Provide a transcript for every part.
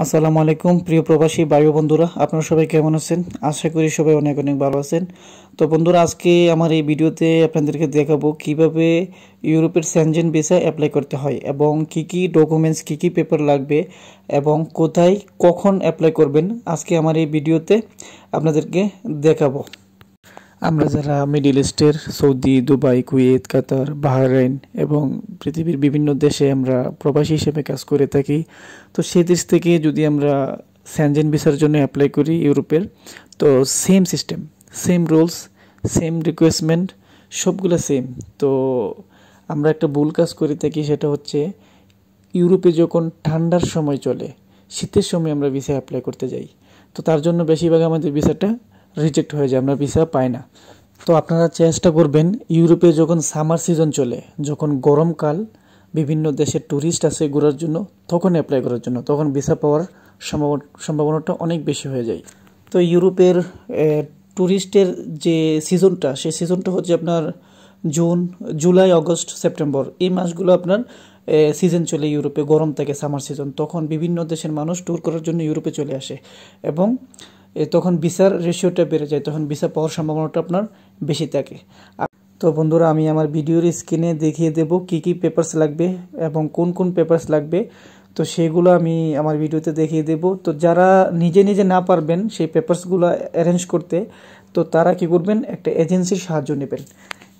আসসালামু আলাইকুম প্রিয় প্রবাসী বায়ু বন্ধুরা আপনারা সবাই কেমন আছেন আশা করি সবাই অনেক অনেক ভালো আছেন তো বন্ধুরা আজকে আমার এই ভিডিওতে আপনাদেরকে দেখাবো কিভাবে ইউরোপের স্যানজেন ভিসা অ্যাপ্লাই করতে হয় এবং কি কি ডকুমেন্টস কি কি পেপার লাগবে এবং কোথায় কখন অ্যাপ্লাই করবেন আজকে আমার এই ভিডিওতে আপনাদেরকে দেখাবো আমরা যারা মিডিল ইস্টের Saudi Dubai Kuwait Qatar Bahrain এবং পৃথিবীর বিভিন্ন দেশে আমরা প্রবাসী হিসেবে কাজ করে থাকি তো সেই দেশ থেকে যদি আমরা স্যানজেন ভিসার জন্য অ্যাপ্লাই করি ইউরোপের তো same system same rules same রিকোয়েস্টমেন্ট সবগুলো সেম তো আমরা একটা ভুল কাজ করে থাকি সেটা হচ্ছে ইউরোপে যখন ঠান্ডার সময় চলে শীতের সময় আমরা ভিসা অ্যাপ্লাই করতে যাই তো তার জন্য বেশিরভাগ আমাদের ভিসাটা রিজেক্ট হয়ে যায় আমরা ভিসা পাই না তো আপনারা চেষ্টা করবেন ইউরোপে যখন সামার সিজন চলে যখন গরমকাল বিভিন্ন দেশের ট্যুরিস্ট আসে ঘোরার জন্য তখন অ্যাপ্লাই করার জন্য তখন ভিসা পাওয়ার সম্ভাবনাটা অনেক বেশি হয়ে যায় তো ইউরোপের ট্যুরিস্টের যে সিজনটা সেই সিজনটা হচ্ছে আপনার জুন জুলাই অগস্ট সেপ্টেম্বর এই মাসগুলো আপনার সিজন চলে ইউরোপে গরম থাকে সামার সিজন তখন বিভিন্ন দেশের মানুষ ট্যুর করার জন্য ইউরোপে চলে আসে এবং তখন ভিসার রেশিওটা বেড়ে যায় তখন বিসা পাওয়ার সম্ভাবনাটা আপনার বেশি থাকে তো বন্ধুরা আমি আমার ভিডিওর স্ক্রিনে দেখিয়ে দেব কি কি পেপার্স লাগবে এবং কোন কোন পেপার্স লাগবে তো সেগুলো আমি আমার ভিডিওতে দেখিয়ে দেব তো যারা নিজে নিজে না পারবেন সেই পেপার্সগুলো অ্যারেঞ্জ করতে তো তারা কি করবেন একটা এজেন্সির সাহায্য নেবেন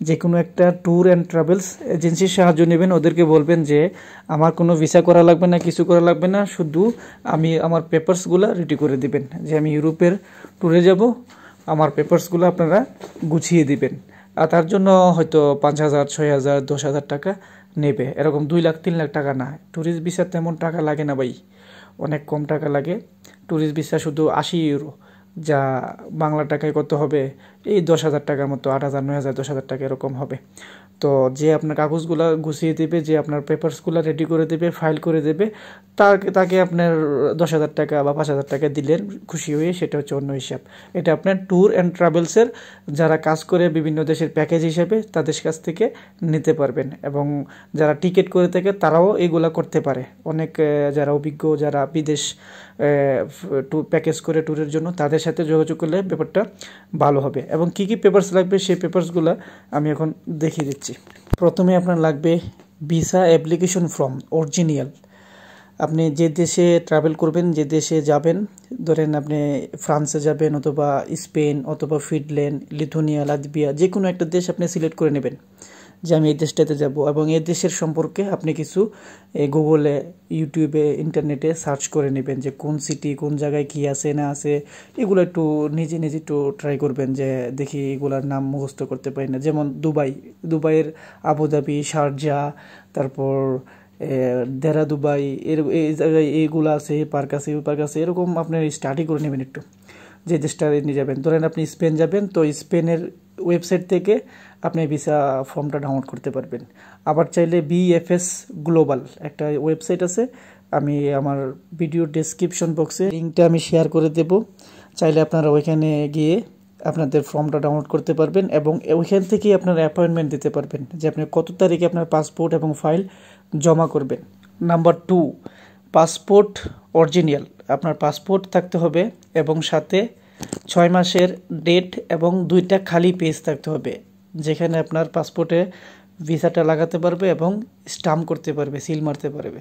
যে কোনো একটা ট্যুর অ্যান্ড ট্রাভেলস এজেন্সির সাহায্য নেবেন ওদেরকে বলবেন যে আমার কোনো ভিসা করা লাগবে না কিছু করা লাগবে না শুধু আমি আমার পেপার্সগুলো রেডি করে দিবেন যে আমি ইউরোপের ট্যুরে যাব আমার পেপার্সগুলো আপনারা গুছিয়ে দিবেন আর তার জন্য হয়তো পাঁচ হাজার ছয় হাজার দশ হাজার টাকা নেবে এরকম দুই লাখ তিন লাখ টাকা না ট্যুরিস্ট ভিসা তেমন টাকা লাগে না ভাই অনেক কম টাকা লাগে ট্যুরিস্ট ভিসা শুধু আশি ইউরো যা বাংলা টাকায় কত হবে এই দশ হাজার টাকার মতো আট হাজার নয় হাজার দশ হাজার টাকা এরকম হবে তো যে আপনার কাগজগুলো গুছিয়ে দেবে যে আপনার পেপারসগুলো রেডি করে দেবে ফাইল করে দেবে তাকে তাকে আপনার দশ হাজার টাকা বা পাঁচ হাজার টাকা দিলেন খুশি হয়ে সেটা হচ্ছে অন্য হিসাব এটা আপনার ট্যুর অ্যান্ড ট্রাভেলসের যারা কাজ করে বিভিন্ন দেশের প্যাকেজ হিসাবে তাদের কাছ থেকে নিতে পারবেন এবং যারা টিকিট করে থাকে তারাও এগুলা করতে পারে অনেক যারা অভিজ্ঞ যারা বিদেশ প্যাকেজ করে ট্যুরের জন্য তাদের সাথে যোগাযোগ করলে ব্যাপারটা ভালো হবে এবং কি কি পেপার্স লাগবে সেই পেপার্সগুলো আমি এখন দেখিয়ে দিচ্ছি প্রথমে আপনার লাগবে ভিসা অ্যাপ্লিকেশন ফর্ম অরিজিনিয়াল আপনি যে দেশে ট্রাভেল করবেন যে দেশে যাবেন ধরেন আপনি ফ্রান্সে যাবেন অথবা স্পেন অথবা ফিনল্যান্ড লিথুনিয়া লাদবিয়া যে কোনো একটা দেশ আপনি সিলেক্ট করে নেবেন যে আমি এই দেশটাতে যাব এবং এই দেশের সম্পর্কে আপনি কিছু গুগলে ইউটিউবে ইন্টারনেটে সার্চ করে নেবেন যে কোন সিটি কোন জায়গায় কী আছে না আছে এগুলো একটু নিজে নিজে একটু ট্রাই করবেন যে দেখি এগুলার নাম মুখস্থ করতে পারি না যেমন দুবাই দুবাইয়ের আবুধাবি শারজা তারপর দেরা দুবাই এর এই জায়গায় এইগুলো আছে এই পার্ক আছে ওই পার্ক আছে এরকম আপনি স্টাডি করে নেবেন একটু যে দেশটা নিয়ে যাবেন ধরেন আপনি স্পেন যাবেন তো স্পেনের ওয়েবসাইট থেকে আপনি ভিসা ফর্মটা ডাউনলোড করতে পারবেন আবার চাইলে বিএফএস গ্লোবাল একটা ওয়েবসাইট আছে আমি আমার ভিডিও ডেসক্রিপশন বক্সে লিঙ্কটা আমি শেয়ার করে দেব চাইলে আপনারা ওইখানে গিয়ে আপনাদের ফর্মটা ডাউনলোড করতে পারবেন এবং ওইখান থেকেই আপনার অ্যাপয়েন্টমেন্ট দিতে পারবেন যে আপনি কত তারিখে আপনার পাসপোর্ট এবং ফাইল জমা করবেন নাম্বার টু পাসপোর্ট অরিজিনাল আপনার পাসপোর্ট থাকতে হবে এবং সাথে ছয় মাসের ডেট এবং দুইটা খালি পেজ থাকতে হবে যেখানে আপনার পাসপোর্টে ভিসাটা লাগাতে পারবে এবং স্টাম্প করতে পারবে সিল মারতে পারবে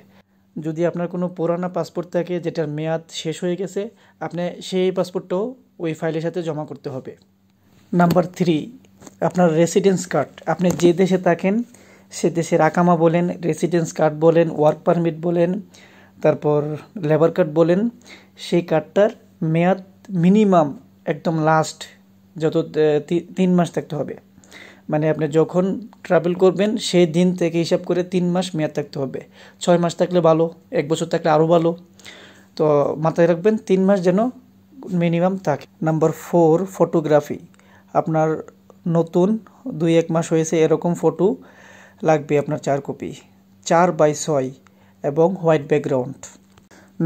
যদি আপনার কোনো পুরানা পাসপোর্ট থাকে যেটার মেয়াদ শেষ হয়ে গেছে আপনি সেই পাসপোর্টটাও ওই ফাইলের সাথে জমা করতে হবে নাম্বার থ্রি আপনার রেসিডেন্স কার্ড আপনি যে দেশে থাকেন সে দেশের আকামা বলেন রেসিডেন্স কার্ড বলেন ওয়ার্ক পারমিট বলেন তারপর লেবার কার্ড বলেন সেই কার্ডটার মেয়াদ মিনিমাম একদম লাস্ট যত তিন মাস থাকতে হবে মানে আপনি যখন ট্রাভেল করবেন সেই দিন থেকে হিসাব করে তিন মাস মেয়াদ থাকতে হবে ছয় মাস থাকলে ভালো এক বছর থাকলে আরও ভালো তো মাথায় রাখবেন তিন মাস যেন মিনিমাম থাকে নাম্বার ফোর ফটোগ্রাফি আপনার নতুন দুই এক মাস হয়েছে এরকম ফটো লাগবে আপনার চার কপি চার বাই ছয় এবং white background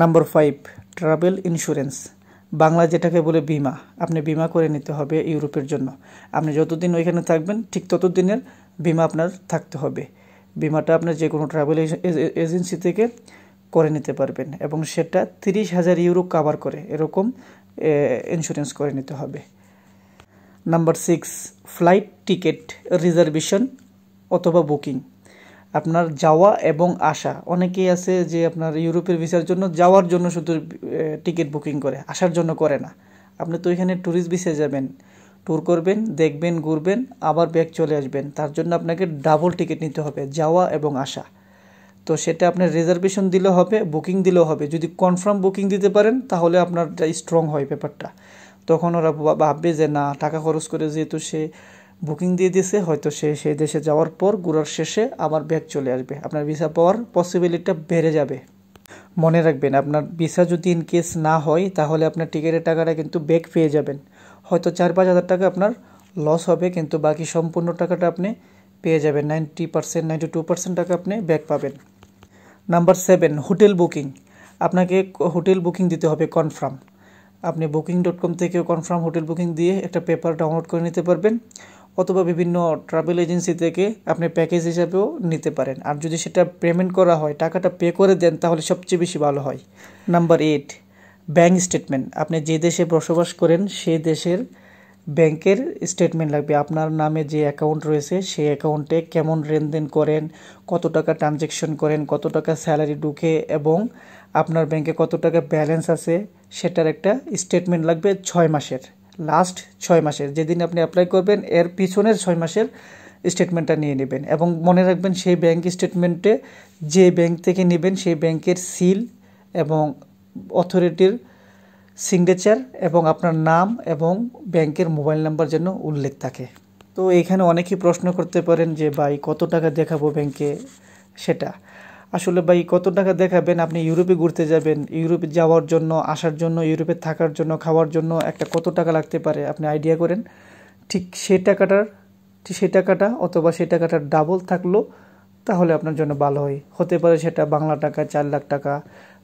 number five travel insurance Bangla যেটাকে বলে বিমা আপনি বিমা করে নিতে হবে ইউরোপের জন্য আপনি যতদিন ওইখানে থাকবেন ঠিক ততদিনের বিমা আপনার থাকতে হবে বিমাটা আপনার যে কোনো ট্রাভেল এজেন্সি থেকে করে নিতে পারবেন এবং সেটা তিরিশ হাজার ইউরো কাভার করে এরকম ইন্স্যুরেন্স করে নিতে হবে number six flight ticket reservation অথবা বুকিং আপনার যাওয়া এবং আসা অনেকেই আছে যে আপনার ইউরোপের ভিসার জন্য যাওয়ার জন্য শুধু টিকিট বুকিং করে আসার জন্য করে না আপনি তো এখানে ট্যুরিস্ট ভিসায় যাবেন ট্যুর করবেন দেখবেন ঘুরবেন আবার ব্যাগ চলে আসবেন তার জন্য আপনাকে ডাবল টিকিট নিতে হবে যাওয়া এবং আসা তো সেটা আপনার রিজার্ভেশন দিলে হবে বুকিং দিলেও হবে যদি কনফার্ম বুকিং দিতে পারেন তাহলে আপনার স্ট্রং হয় ব্যাপারটা তখন ওরা ভাববে যে না টাকা খরচ করে যেহেতু সে বুকিং দিয়ে দিছে হয়তো সে সেই দেশে যাওয়ার পর ঘোরার শেষে আবার ব্যাগ চলে আসবে আপনার ভিসা পাওয়ার পসিবিলিটিটা বেড়ে যাবে মনে রাখবেন আপনার ভিসা যদি ইন কেস না হয় তাহলে আপনার টিকিটের টাকাটা কিন্তু ব্যাক পেয়ে যাবেন হয়তো চার পাঁচ হাজার টাকা আপনার লস হবে কিন্তু বাকি সম্পূর্ণ টাকাটা আপনি পেয়ে যাবেন ninety percent ninety two percent টাকা আপনি ব্যাক পাবেন নাম্বার সেভেন হোটেল বুকিং আপনাকে হোটেল বুকিং দিতে হবে কনফার্ম আপনি বুকিং ডট কম থেকেও কনফার্ম হোটেল বুকিং দিয়ে একটা পেপার ডাউনলোড করে নিতে পারবেন অথবা বিভিন্ন ট্রাভেল এজেন্সি থেকে আপনি প্যাকেজ হিসাবেও নিতে পারেন আর যদি সেটা পেমেন্ট করা হয় টাকাটা পে করে দেন তাহলে সবচেয়ে বেশি ভালো হয় নাম্বার এইট ব্যাংক স্টেটমেন্ট আপনি যে দেশে বসবাস করেন সে দেশের ব্যাংকের স্টেটমেন্ট লাগবে আপনার নামে যে অ্যাকাউন্ট রয়েছে সেই অ্যাকাউন্টে কেমন লেনদেন করেন কত টাকা ট্রানজ্যাকশন করেন কত টাকা স্যালারি ঢুকে এবং আপনার ব্যাংকে কত টাকা ব্যালেন্স আছে সেটার একটা স্টেটমেন্ট লাগবে ছয় মাসের লাস্ট ছয় মাসের যেদিন আপনি অ্যাপ্লাই করবেন এর পিছনের ছয় মাসের স্টেটমেন্টটা নিয়ে নেবেন এবং মনে রাখবেন সেই ব্যাংক স্টেটমেন্টে যে ব্যাংক থেকে নেবেন সেই ব্যাংকের সিল এবং অথরিটির সিগনেচার এবং আপনার নাম এবং ব্যাংকের মোবাইল নাম্বার যেন উল্লেখ থাকে তো এখানে অনেকেই প্রশ্ন করতে পারেন যে ভাই কত টাকা দেখাবো ব্যাংকে সেটা আসলে ভাই কত টাকা দেখাবেন আপনি ইউরোপে ঘুরতে যাবেন ইউরোপে যাওয়ার জন্য আসার জন্য ইউরোপে থাকার জন্য খাওয়ার জন্য একটা কত টাকা লাগতে পারে আপনি আইডিয়া করেন ঠিক সেই টাকাটার সেই টাকাটা অথবা সেই টাকাটার ডাবল থাকলো তাহলে আপনার জন্য ভালো হয় হতে পারে সেটা বাংলা টাকা চার লাখ টাকা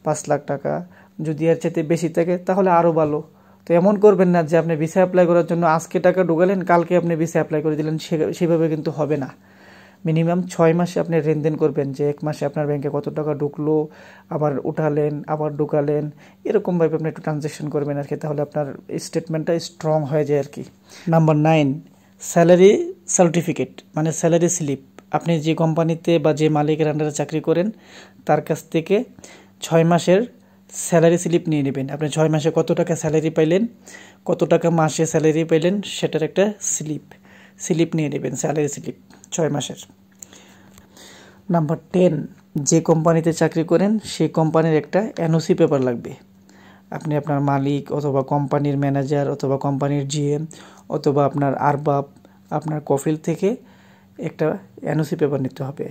পাঁচ লাখ টাকা যদি এর চাইতে বেশি থাকে তাহলে আরও ভালো তো এমন করবেন না যে আপনি ভিসা অ্যাপ্লাই করার জন্য আজকে টাকা ঢুকালেন কালকে আপনি ভিসা অ্যাপ্লাই করে দিলেন সেভাবে কিন্তু হবে না মিনিমাম ছয় মাসে আপনি লেনদেন করবেন যে এক মাসে আপনার ব্যাংকে কত টাকা ঢুকলো আবার উঠালেন আবার ঢুকালেন এরকমভাবে আপনি একটু ট্রানজ্যাকশন করবেন আর কি তাহলে আপনার স্টেটমেন্টটা স্ট্রং হয়ে যায় আর কি নাম্বার নাইন স্যালারি সার্টিফিকেট মানে স্যালারি স্লিপ আপনি যে কোম্পানিতে বা যে মালিকের আন্ডারে চাকরি করেন তার কাছ থেকে ছয় মাসের স্যালারি স্লিপ নিয়ে নেবেন আপনি ছয় মাসে কত টাকা স্যালারি পাইলেন কত টাকা মাসে স্যালারি পাইলেন সেটার একটা স্লিপ স্লিপ নিয়ে নেবেন স্যালারি স্লিপ ছয় মাসের নাম্বার টেন যে কোম্পানিতে চাকরি করেন সেই কোম্পানির একটা এনওসি পেপার লাগবে আপনি আপনার মালিক অথবা কোম্পানির ম্যানেজার অথবা কোম্পানির জিএম অথবা আপনার আরবাব আপনার কফিল থেকে একটা এনওসি পেপার নিতে হবে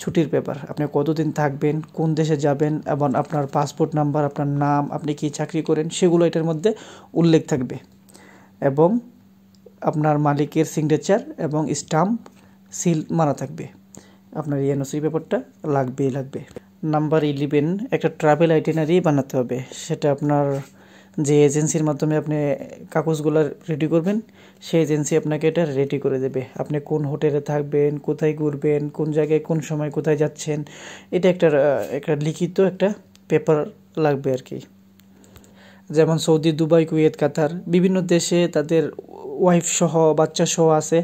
ছুটির পেপার আপনি কতদিন থাকবেন কোন দেশে যাবেন এবং আপনার পাসপোর্ট নাম্বার আপনার নাম আপনি কি চাকরি করেন সেগুলো এটার মধ্যে উল্লেখ থাকবে এবং আপনার মালিকের সিগনেচার এবং স্টাম্প সিল মারা থাকবে আপনার ইএনওসি পেপারটা লাগবেই লাগবে নাম্বার ইলেভেন একটা ট্রাভেল আইটেনারি বানাতে হবে সেটা আপনার যে এজেন্সির মাধ্যমে আপনি কাগজগুলো রেডি করবেন সেই এজেন্সি আপনাকে এটা রেডি করে দেবে আপনি কোন হোটেলে থাকবেন কোথায় ঘুরবেন কোন জায়গায় কোন সময় কোথায় যাচ্ছেন এটা একটা একটা লিখিত একটা পেপার লাগবে আর কি যেমন সৌদি দুবাই কুয়েত কাতার বিভিন্ন দেশে তাদের ওয়াইফ সহ বাচ্চা সহ আছে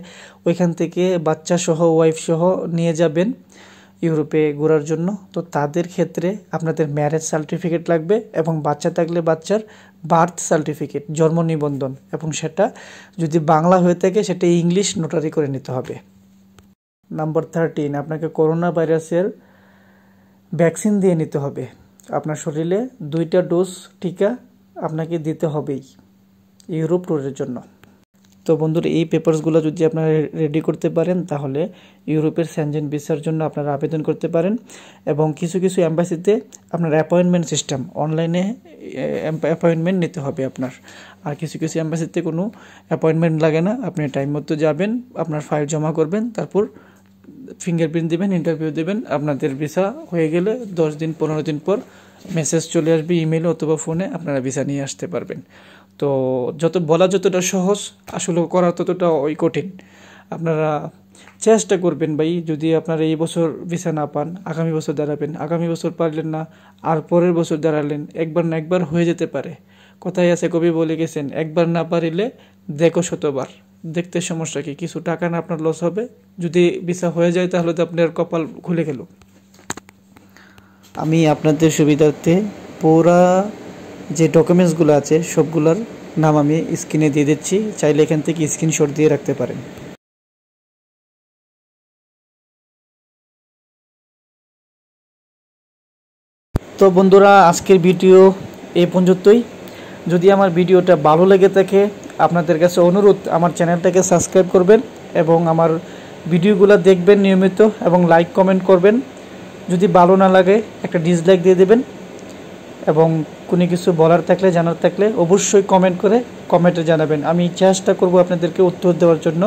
ওইখান থেকে বাচ্চা সহ ওয়াইফ সহ নিয়ে যাবেন ইউরোপে ঘোরার জন্য তো তাদের ক্ষেত্রে আপনাদের ম্যারেজ সার্টিফিকেট লাগবে এবং বাচ্চা থাকলে বাচ্চার বার্থ সার্টিফিকেট জন্ম নিবন্ধন এবং সেটা যদি বাংলা হয়ে থাকে সেটা ইংলিশ নোটারি করে নিতে হবে নাম্বার থার্টিন আপনাকে করোনা ভাইরাসের ভ্যাকসিন দিয়ে নিতে হবে আপনার শরীরে দুইটা ডোজ টিকা আপনাকে দিতে হবেই ইউরোপ ট্যুরের জন্য তো বন্ধুরা এই পেপারসগুলো যদি আপনারা রেডি করতে পারেন তাহলে ইউরোপের স্যানজেন ভিসার জন্য আপনারা আবেদন করতে পারেন এবং কিছু কিছু অ্যাম্বাসিতে আপনার অ্যাপয়েন্টমেন্ট সিস্টেম অনলাইনে অ্যাপয়েন্টমেন্ট নিতে হবে আপনার আর কিছু কিছু অ্যাম্বাসিতে কোনো অ্যাপয়েন্টমেন্ট লাগে না আপনি টাইম মতো যাবেন আপনার ফাইল জমা করবেন তারপর ফিঙ্গারপ্রিন্ট দেবেন ইন্টারভিউ দেবেন আপনাদের ভিসা হয়ে গেলে দশ দিন পনেরো দিন পর মেসেজ চলে আসবে ইমেল অথবা ফোনে আপনারা ভিসা নিয়ে আসতে পারবেন তো যত বলা যতটা সহজ আসলে করা ততটা ওই কঠিন আপনারা চেষ্টা করবেন ভাই যদি আপনারা এই বছর ভিসা না পান আগামী বছর দাঁড়াবেন আগামী বছর পারলেন না আর পরের বছর দাঁড়ালেন একবার না একবার হয়ে যেতে পারে কথায় আছে কবি বলে গেছেন একবার না পারিলে দেখো শতবার দেখতে সমস্যা কি কিছু টাকা না আপনার লস হবে যদি ভিসা হয়ে যায় তাহলে তো আপনার কপাল খুলে গেল আমি আপনাদের সুবিধার্থে পুরা যে ডকুমেন্টসগুলো আছে সবগুলোর নাম আমি স্ক্রিনে দিয়ে দিচ্ছি চাইলে এখান থেকে স্ক্রিনশট দিয়ে রাখতে পারেন তো বন্ধুরা আজকের ভিডিও এই পর্যন্তই যদি আমার ভিডিওটা ভালো লেগে থাকে আপনাদের কাছে অনুরোধ আমার চ্যানেলটাকে সাবস্ক্রাইব করবেন এবং আমার ভিডিওগুলো দেখবেন নিয়মিত এবং লাইক কমেন্ট করবেন যদি ভালো না লাগে একটা ডিসলাইক দিয়ে দেবেন এবং কোনো কিছু বলার থাকলে জানার থাকলে অবশ্যই কমেন্ট করে কমেন্টে জানাবেন আমি চেষ্টা করব আপনাদেরকে উত্তর দেওয়ার জন্য